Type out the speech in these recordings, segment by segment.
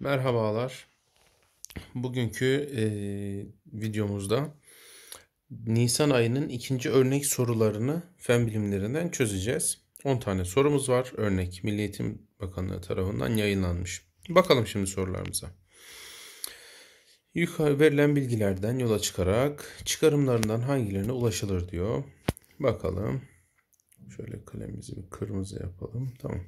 Merhabalar. Bugünkü e, videomuzda Nisan ayının ikinci örnek sorularını fen bilimlerinden çözeceğiz. 10 tane sorumuz var. Örnek Milli Eğitim Bakanlığı tarafından yayınlanmış. Bakalım şimdi sorularımıza. Yukarı verilen bilgilerden yola çıkarak çıkarımlarından hangilerine ulaşılır diyor. Bakalım. Şöyle kalemimizi bir kırmızı yapalım. Tamam.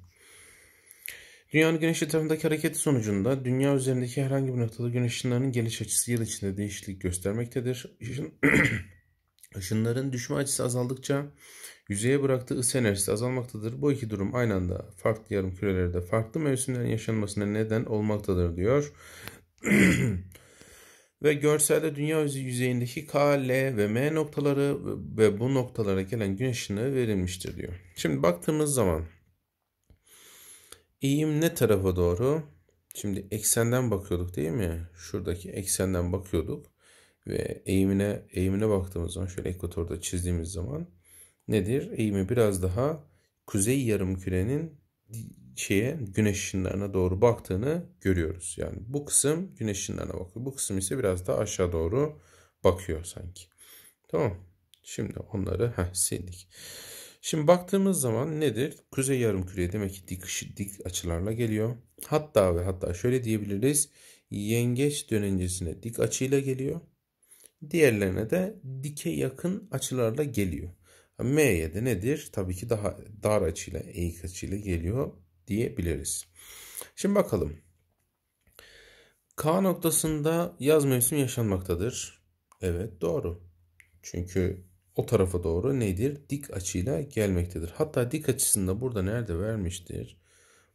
Dünyanın güneş etrafındaki hareketi sonucunda dünya üzerindeki herhangi bir noktada güneş ışınlarının geliş açısı yıl içinde değişiklik göstermektedir. Işın, ışınların düşme açısı azaldıkça yüzeye bıraktığı ısı enerjisi azalmaktadır. Bu iki durum aynı anda farklı yarım kürelerde farklı mevsimlerin yaşanmasına neden olmaktadır diyor. ve görselde dünya yüzeyindeki K, L ve M noktaları ve bu noktalara gelen güneş ışını verilmiştir diyor. Şimdi baktığımız zaman eğim ne tarafa doğru? Şimdi eksenden bakıyorduk değil mi? Şuradaki eksenden bakıyorduk ve eğimine eğimine baktığımız zaman şöyle ekvatorda çizdiğimiz zaman nedir? Eğimi biraz daha kuzey yarım kürenin şeye güneş ışınlarına doğru baktığını görüyoruz. Yani bu kısım güneş ışınlarına bakıyor. Bu kısım ise biraz daha aşağı doğru bakıyor sanki. Tamam. Şimdi onları heh, sildik. Şimdi baktığımız zaman nedir? Kuzey yarım yarımküre demek ki dik, dik açılarla geliyor. Hatta ve hatta şöyle diyebiliriz. Yengeç dönencesine dik açıyla geliyor. Diğerlerine de dike yakın açılarla geliyor. M'ye de nedir? Tabii ki daha dar açıyla, eğik açıyla geliyor diyebiliriz. Şimdi bakalım. K noktasında yaz mevsimi yaşanmaktadır. Evet doğru. Çünkü o tarafa doğru nedir? Dik açıyla gelmektedir. Hatta dik açısında burada nerede vermiştir?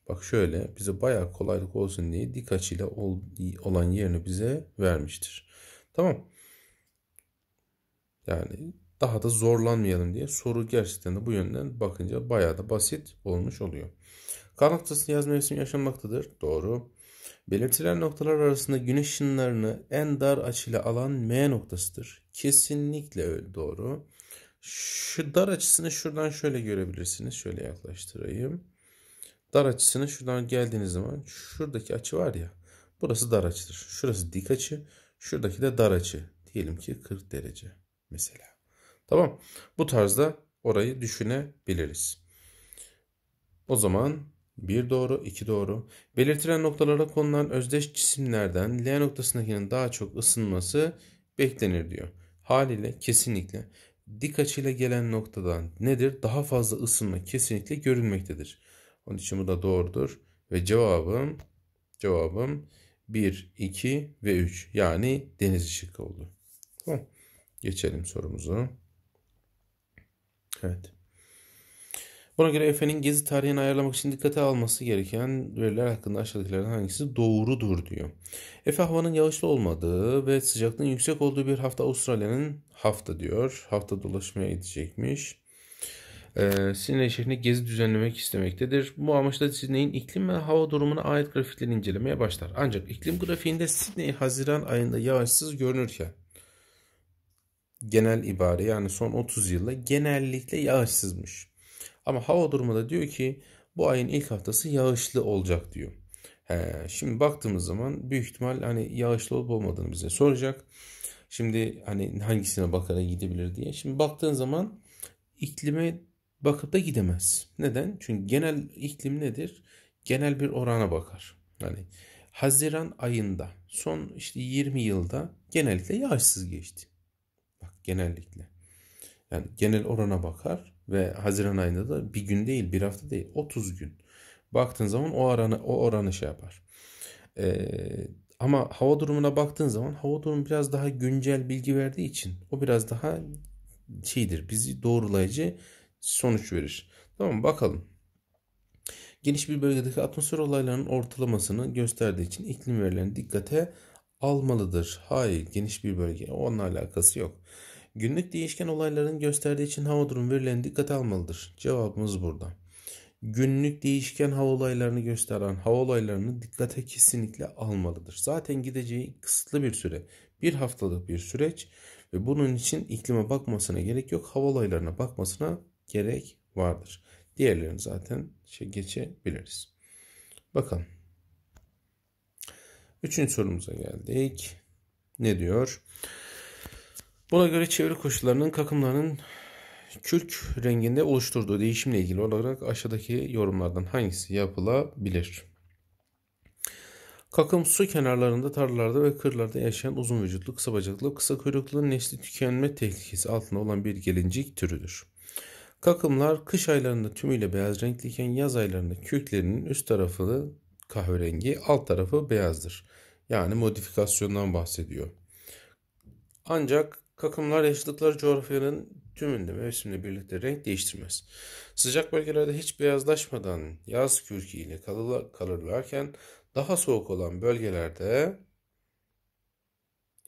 Bak şöyle bize bayağı kolaylık olsun diye dik açıyla ol, olan yerini bize vermiştir. Tamam. Yani daha da zorlanmayalım diye soru gerçekten de bu yönden bakınca bayağı da basit olmuş oluyor. Kan noktasını yaz mevsimi yaşanmaktadır. Doğru. Belirtilen noktalar arasında güneş ışınlarını en dar açıyla alan M noktasıdır. Kesinlikle öyle doğru. Şu dar açısını şuradan şöyle görebilirsiniz. Şöyle yaklaştırayım. Dar açısını şuradan geldiğiniz zaman şuradaki açı var ya. Burası dar açıdır. Şurası dik açı. Şuradaki de dar açı. Diyelim ki 40 derece mesela. Tamam. Bu tarzda orayı düşünebiliriz. O zaman 1 doğru, 2 doğru. Belirtilen noktalara konulan özdeş cisimlerden L noktasındakinin daha çok ısınması beklenir diyor. Haliyle kesinlikle dik açıyla gelen noktadan nedir? Daha fazla ısınma kesinlikle görülmektedir. Onun için bu da doğrudur ve cevabım cevabım 1, 2 ve 3 yani deniz ışık oldu. Tamam. Geçelim sorumuzu. Evet. Buna göre Efe'nin gezi tarihini ayarlamak için dikkate alması gereken veriler hakkında aşağıdakilerden hangisi doğrudur diyor. Efe havanın yağışlı olmadığı ve sıcaklığın yüksek olduğu bir hafta Avustralya'nın hafta diyor. Hafta dolaşmaya gidecekmiş. Ee, Sydney şehrine gezi düzenlemek istemektedir. Bu amaçla Sydney'in iklim ve hava durumuna ait grafikleri incelemeye başlar. Ancak iklim grafiğinde Sydney Haziran ayında yağışsız görünürken genel ibare yani son 30 yılda genellikle yağışsızmış. Ama hava durumu da diyor ki bu ayın ilk haftası yağışlı olacak diyor. He, şimdi baktığımız zaman büyük ihtimal hani yağışlı olup olmadığını bize soracak. Şimdi hani hangisine bakarak gidebilir diye. Şimdi baktığın zaman iklime bakıp da gidemez. Neden? Çünkü genel iklim nedir? Genel bir orana bakar. Hani Haziran ayında son işte 20 yılda genellikle yağışsız geçti. Bak genellikle. Yani genel orana bakar ve Haziran ayında da bir gün değil bir hafta değil 30 gün. Baktığın zaman o oranı, o oranı şey yapar. Ee, ama hava durumuna baktığın zaman hava durumu biraz daha güncel bilgi verdiği için o biraz daha şeydir bizi doğrulayıcı sonuç verir. Tamam bakalım. Geniş bir bölgedeki atmosfer olaylarının ortalamasını gösterdiği için iklim verilerini dikkate almalıdır. Hayır geniş bir bölge onunla alakası yok. Günlük değişken olayların gösterdiği için hava durum verilerini dikkate almalıdır. Cevabımız burada. Günlük değişken hava olaylarını gösteren hava olaylarını dikkate kesinlikle almalıdır. Zaten gideceği kısıtlı bir süre. Bir haftalık bir süreç ve bunun için iklime bakmasına gerek yok. Hava olaylarına bakmasına gerek vardır. Diğerlerini zaten şey geçebiliriz. Bakalım. Üçüncü sorumuza geldik. Ne diyor? Buna göre çevre koşullarının kakımlarının kürk renginde oluşturduğu değişimle ilgili olarak aşağıdaki yorumlardan hangisi yapılabilir? Kakım su kenarlarında, tarlalarda ve kırlarda yaşayan uzun vücutlu, kısa bacaklı, kısa kuyruklu nesli tükenme tehlikesi altında olan bir gelincik türüdür. Kakımlar kış aylarında tümüyle beyaz renkliyken yaz aylarında kürklerinin üst tarafı kahverengi, alt tarafı beyazdır. Yani modifikasyondan bahsediyor. Ancak Akımlar yaşadıkları coğrafyanın tümünde mevsimle birlikte renk değiştirmez. Sıcak bölgelerde hiç beyazlaşmadan yaz kürkiyle kalırlarken daha soğuk olan bölgelerde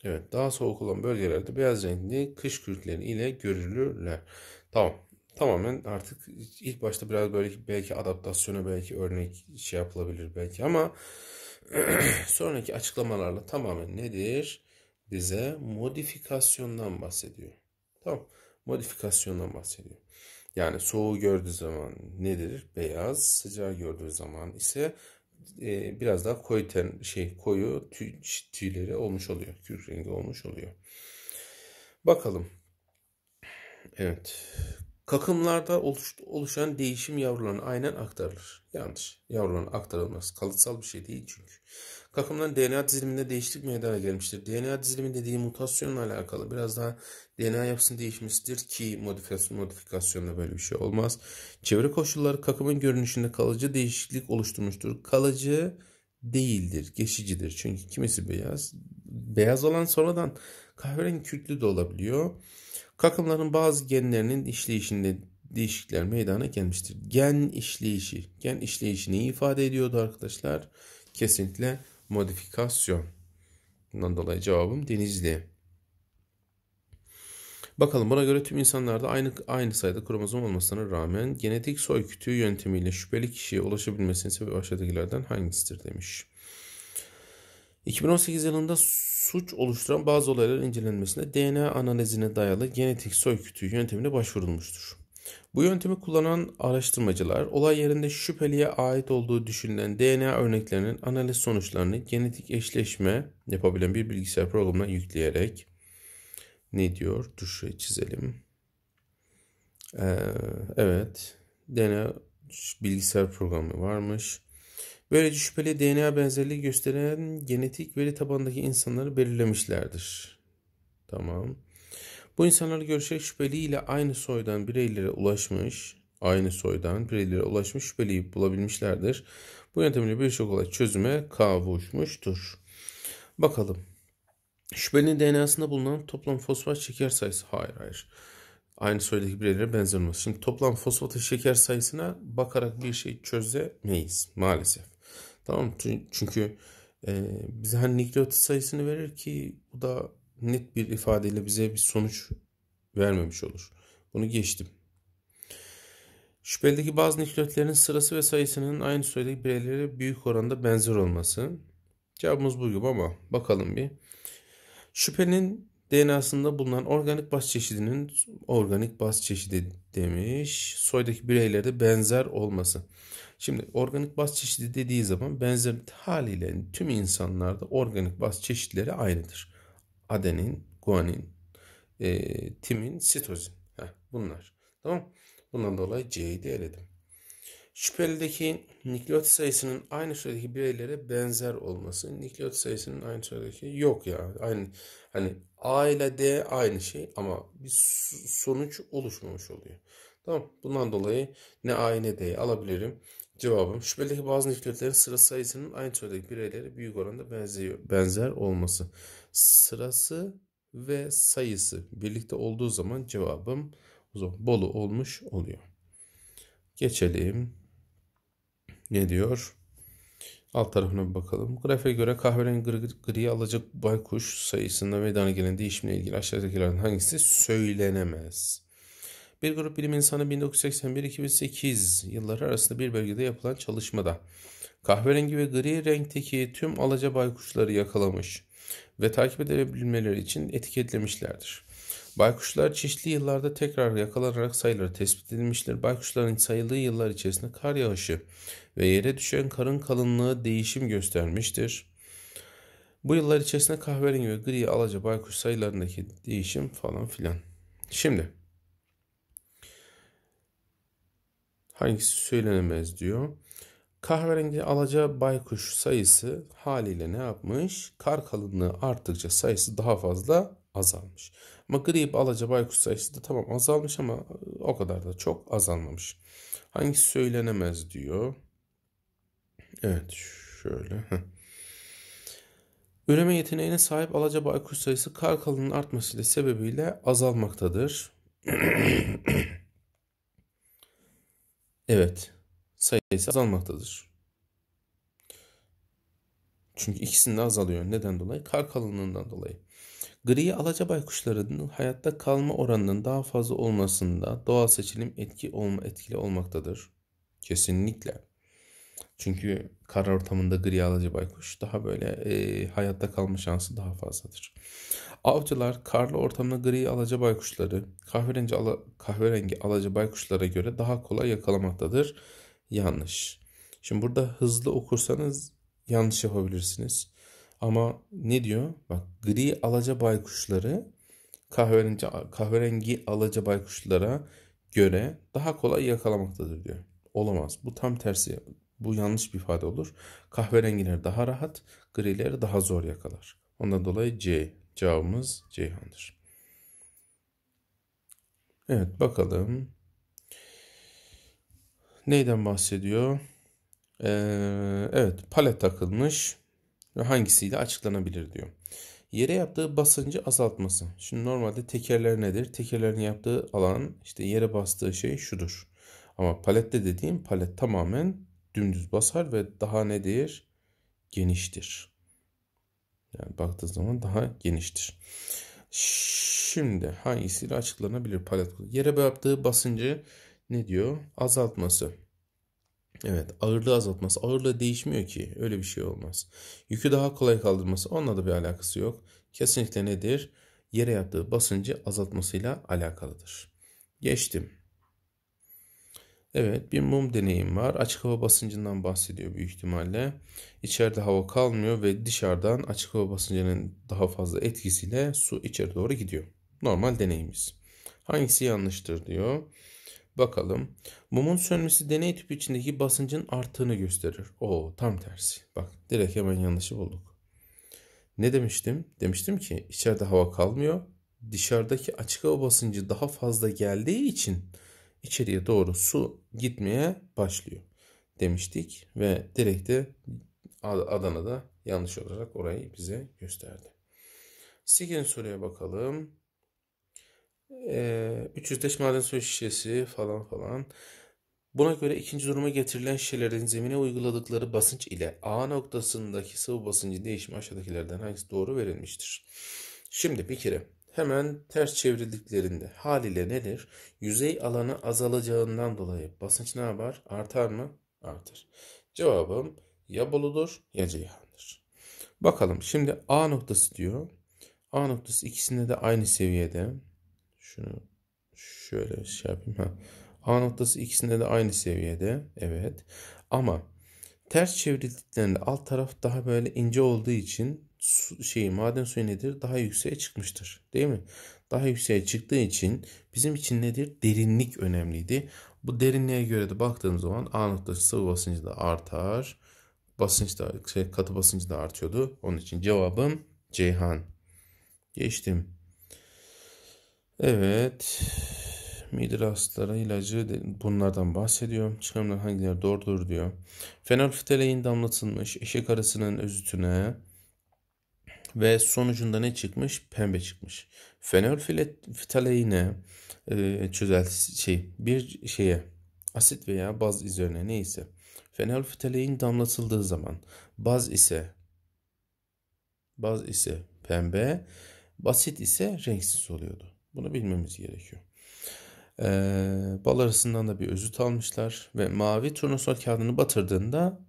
Evet daha soğuk olan bölgelerde beyaz renkli kış kürkleri ile görülürler. Tamam. Tamamen artık ilk başta biraz böyle belki adaptasyona belki örnek şey yapılabilir belki ama sonraki açıklamalarla tamamen nedir? bize modifikasyondan bahsediyor. Tamam. Modifikasyondan bahsediyor. Yani soğuğu gördüğü zaman nedir? Beyaz. Sıcağı gördüğü zaman ise e, biraz daha koyu ten, şey koyu tüy, tüyleri olmuş oluyor. Kürk rengi olmuş oluyor. Bakalım. Evet. Kakımlarda oluş, oluşan değişim yavruların aynen aktarılır. Yanlış. Yavruların aktarılmaz. Kalıtsal bir şey değil çünkü. Kakımların DNA diziliminde değişiklik meydana gelmiştir. DNA dizilimi dediği mutasyonla alakalı biraz daha DNA yapısının değişmiştir ki modifikasyon, modifikasyonla böyle bir şey olmaz. Çevre koşulları kakımın görünüşünde kalıcı değişiklik oluşturmuştur. Kalıcı değildir, geçicidir. Çünkü kimisi beyaz. Beyaz olan sonradan kahverengi kürklü de olabiliyor. Kakımların bazı genlerinin işleyişinde değişiklikler meydana gelmiştir. Gen işleyişi. Gen işleyişi neyi ifade ediyordu arkadaşlar? Kesinlikle modifikasyon. Bundan dolayı cevabım Denizli. Bakalım buna göre tüm insanlarda aynı aynı sayıda kromozom olmasına rağmen genetik soy soykütü yöntemiyle şüpheli kişiye ulaşabilmesinin sebebi aşağıdakilerden hangisidir demiş. 2018 yılında suç oluşturan bazı olayların incelenmesinde DNA analizine dayalı genetik soy soykütü yöntemine başvurulmuştur. Bu yöntemi kullanan araştırmacılar olay yerinde şüpheliye ait olduğu düşünülen DNA örneklerinin analiz sonuçlarını genetik eşleşme yapabilen bir bilgisayar programına yükleyerek ne diyor? Dur şuraya çizelim. Ee, evet. DNA bilgisayar programı varmış. Böylece şüpheli DNA benzerliği gösteren genetik veri tabandaki insanları belirlemişlerdir. Tamam. Bu insanlar görüşerek ile aynı soydan bireylere ulaşmış, aynı soydan bireylere ulaşmış şüpheliyi bulabilmişlerdir. Bu yöntemle birçok olay çözüme kavuşmuştur. Bakalım. Şüphelinin DNA'sında bulunan toplam fosfat şeker sayısı. Hayır hayır. Aynı soydaki bireylere benzer olması. Şimdi toplam fosfatı şeker sayısına bakarak bir şey çözemeyiz maalesef. Tamam Çünkü e, bize hani nükleotit sayısını verir ki bu da net bir ifadeyle bize bir sonuç vermemiş olur. Bunu geçtim. Şüphelideki bazı nükleotitlerin sırası ve sayısının aynı süredeki bireylere büyük oranda benzer olması. Cevabımız bu gibi ama bakalım bir. Şüphenin DNA'sında bulunan organik baz çeşidinin organik baz çeşidi demiş. Soydaki bireylerde benzer olması. Şimdi organik baz çeşidi dediği zaman benzer haliyle tüm insanlarda organik baz çeşitleri aynıdır. Adenin, guanin, e, timin, sitozin. Heh, bunlar. Tamam. Bundan dolayı C'yi de eledim. Şüphelideki nükleot sayısının aynı süredeki bireylere benzer olması. Nükleot sayısının aynı süredeki yok ya. Aynı hani A ile D aynı şey ama bir sonuç oluşmamış oluyor. Tamam. Bundan dolayı ne A ne D'yi alabilirim. Cevabım şüphelideki bazı nükleotların sıra sayısının aynı türdeki bireylere büyük oranda benziyor, benzer olması. Sırası ve sayısı birlikte olduğu zaman cevabım o zaman bolu olmuş oluyor. Geçelim ne diyor? Alt tarafına bir bakalım. Grafiğe göre kahverengi gri, gri alacak baykuş sayısında meydana gelen değişimle ilgili aşağıdakilerden hangisi söylenemez? Bir grup bilim insanı 1981-2008 yılları arasında bir bölgede yapılan çalışmada kahverengi ve gri renkteki tüm alaca baykuşları yakalamış ve takip edebilmeleri için etiketlemişlerdir. Baykuşlar çeşitli yıllarda tekrar yakalanarak sayıları tespit edilmiştir. Baykuşların sayıldığı yıllar içerisinde kar yağışı ve yere düşen karın kalınlığı değişim göstermiştir. Bu yıllar içerisinde kahverengi ve gri alaca baykuş sayılarındaki değişim falan filan. Şimdi hangisi söylenemez diyor. Kahverengi alaca baykuş sayısı haliyle ne yapmış? Kar kalınlığı arttıkça sayısı daha fazla azalmış. Ama gri alaca baykuş sayısı da tamam azalmış ama o kadar da çok azalmamış. Hangisi söylenemez diyor. Evet şöyle. Üreme yeteneğine sahip alaca baykuş sayısı kar kalınlığının artmasıyla sebebiyle azalmaktadır. evet sayısı azalmaktadır. Çünkü ikisinde azalıyor. Neden dolayı? Kar kalınlığından dolayı. Gri alaca baykuşlarının hayatta kalma oranının daha fazla olmasında doğal seçilim etki olma etkili olmaktadır. Kesinlikle. Çünkü kar ortamında gri alıcı baykuş daha böyle e, hayatta kalma şansı daha fazladır. Avcılar karlı ortamda gri alaca baykuşları kahverengi, ala, kahverengi alaca baykuşlara göre daha kolay yakalamaktadır. Yanlış. Şimdi burada hızlı okursanız yanlış yapabilirsiniz. Ama ne diyor? Bak gri alaca baykuşları kahverengi, kahverengi alaca baykuşlara göre daha kolay yakalamaktadır diyor. Olamaz. Bu tam tersi bu yanlış bir ifade olur. Kahverengiler daha rahat, grileri daha zor yakalar. Ondan dolayı C. Cevabımız Ceyhan'dır. Evet bakalım. Neyden bahsediyor? Ee, evet palet takılmış ve hangisiyle açıklanabilir diyor. Yere yaptığı basıncı azaltması. Şimdi normalde tekerler nedir? Tekerlerin yaptığı alan işte yere bastığı şey şudur. Ama palette dediğim palet tamamen dümdüz basar ve daha nedir? Geniştir. Yani baktığı zaman daha geniştir. Şimdi hangisiyle açıklanabilir palet? Yere yaptığı basıncı ne diyor? Azaltması. Evet ağırlığı azaltması. Ağırlığı değişmiyor ki. Öyle bir şey olmaz. Yükü daha kolay kaldırması. Onunla da bir alakası yok. Kesinlikle nedir? Yere yaptığı basıncı azaltmasıyla alakalıdır. Geçtim. Evet bir mum deneyim var. Açık hava basıncından bahsediyor büyük ihtimalle. İçeride hava kalmıyor ve dışarıdan açık hava basıncının daha fazla etkisiyle su içeri doğru gidiyor. Normal deneyimiz. Hangisi yanlıştır diyor. Bakalım. Mumun sönmesi deney tüpü içindeki basıncın arttığını gösterir. O tam tersi. Bak direkt hemen yanlışı bulduk. Ne demiştim? Demiştim ki içeride hava kalmıyor. Dışarıdaki açık hava basıncı daha fazla geldiği için içeriye doğru su gitmeye başlıyor demiştik ve direkt de Adana'da yanlış olarak orayı bize gösterdi. 8. soruya bakalım. Ee, 305 maden su şişesi falan falan. Buna göre ikinci duruma getirilen şişelerin zemine uyguladıkları basınç ile A noktasındaki sıvı basıncı değişimi aşağıdakilerden hangisi doğru verilmiştir? Şimdi bir kere hemen ters çevrildiklerinde haliyle nedir? Yüzey alanı azalacağından dolayı basınç ne yapar? Artar mı? Artar. Cevabım ya buludur ya Ceyhan'dır. Bakalım şimdi A noktası diyor. A noktası ikisinde de aynı seviyede. Şunu şöyle şey yapayım. Ha. A noktası ikisinde de aynı seviyede. Evet. Ama ters çevrildiklerinde alt taraf daha böyle ince olduğu için su, şey maden suyu nedir? Daha yükseğe çıkmıştır. Değil mi? Daha yükseğe çıktığı için bizim için nedir? Derinlik önemliydi. Bu derinliğe göre de baktığımız zaman A noktası sıvı basıncı da artar. Basınç da şey, katı basıncı da artıyordu. Onun için cevabım Ceyhan. Geçtim. Evet. Mide rahatsızlıkları ilacı bunlardan bahsediyor. Çıkarımlar hangileri doğrudur diyor. Fenolftalein damlatılmış eşek arısının özütüne ve sonucunda ne çıkmış? Pembe çıkmış. Fenol fitaleyne e, şey bir şeye asit veya baz üzerine neyse fenol fitaleyin damlatıldığı zaman baz ise baz ise pembe basit ise renksiz oluyordu. Bunu bilmemiz gerekiyor. Ee, bal arasından da bir özüt almışlar ve mavi turnusol kağıdını batırdığında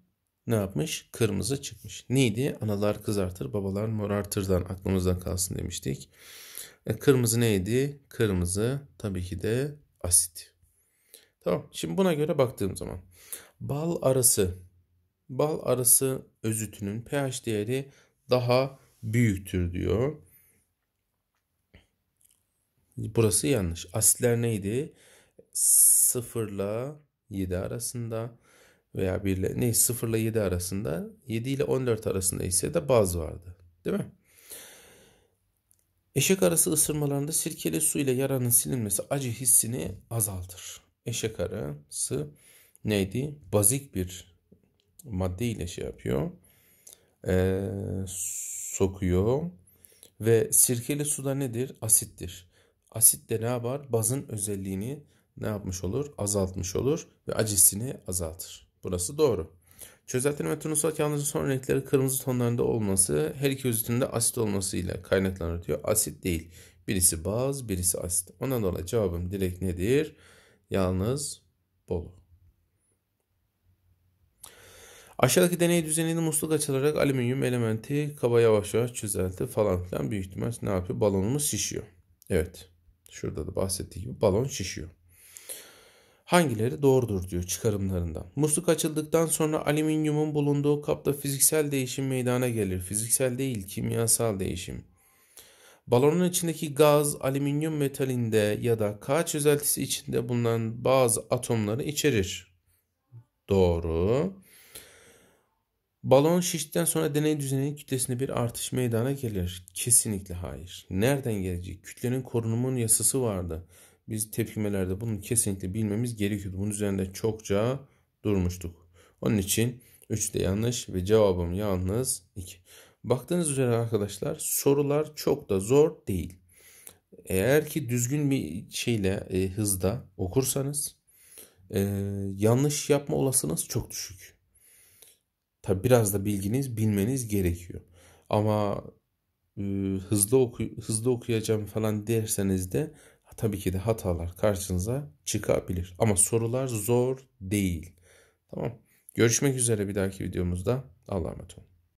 ne yapmış? Kırmızı çıkmış. Neydi? Analar kızartır, babalar morartırdan aklımızda kalsın demiştik. E, kırmızı neydi? Kırmızı tabii ki de asit. Tamam. Şimdi buna göre baktığım zaman bal arası bal arası özütünün pH değeri daha büyüktür diyor. Burası yanlış. Asitler neydi? 0 ile 7 arasında veya birle ile ne 0 ile 7 arasında 7 ile 14 arasında ise de baz vardı. Değil mi? Eşek arası ısırmalarında sirkeli su ile yaranın silinmesi acı hissini azaltır. Eşek arası neydi? Bazik bir madde ile şey yapıyor. Ee, sokuyor. Ve sirkeli suda nedir? Asittir. Asit de ne yapar? Bazın özelliğini ne yapmış olur? Azaltmış olur ve acısını azaltır. Burası doğru. Çözeltinin ve turnusol yalnızca son renkleri kırmızı tonlarında olması her iki özütünde asit olmasıyla kaynaklanır diyor. Asit değil. Birisi baz, birisi asit. Ondan dolayı cevabım direkt nedir? Yalnız Bolu. Aşağıdaki deney düzenini musluk açılarak alüminyum elementi kaba yavaş yavaş çözelti falan filan büyük ihtimal ne yapıyor? Balonumuz şişiyor. Evet. Şurada da bahsettiği gibi balon şişiyor hangileri doğrudur diyor çıkarımlarında. Musluk açıldıktan sonra alüminyumun bulunduğu kapta fiziksel değişim meydana gelir. Fiziksel değil kimyasal değişim. Balonun içindeki gaz alüminyum metalinde ya da kağıt çözeltisi içinde bulunan bazı atomları içerir. Doğru. Balon şiştikten sonra deney düzeninin kütlesinde bir artış meydana gelir. Kesinlikle hayır. Nereden gelecek? Kütlenin korunumun yasası vardı biz tepkimelerde bunu kesinlikle bilmemiz gerekiyordu. Bunun üzerinde çokça durmuştuk. Onun için 3 de yanlış ve cevabım yalnız 2. Baktığınız üzere arkadaşlar sorular çok da zor değil. Eğer ki düzgün bir şeyle e, hızda okursanız e, yanlış yapma olasılığınız çok düşük. Tabi biraz da bilginiz bilmeniz gerekiyor. Ama e, hızlı oku hızlı okuyacağım falan derseniz de tabii ki de hatalar karşınıza çıkabilir. Ama sorular zor değil. Tamam. Görüşmek üzere bir dahaki videomuzda. Allah'a emanet olun.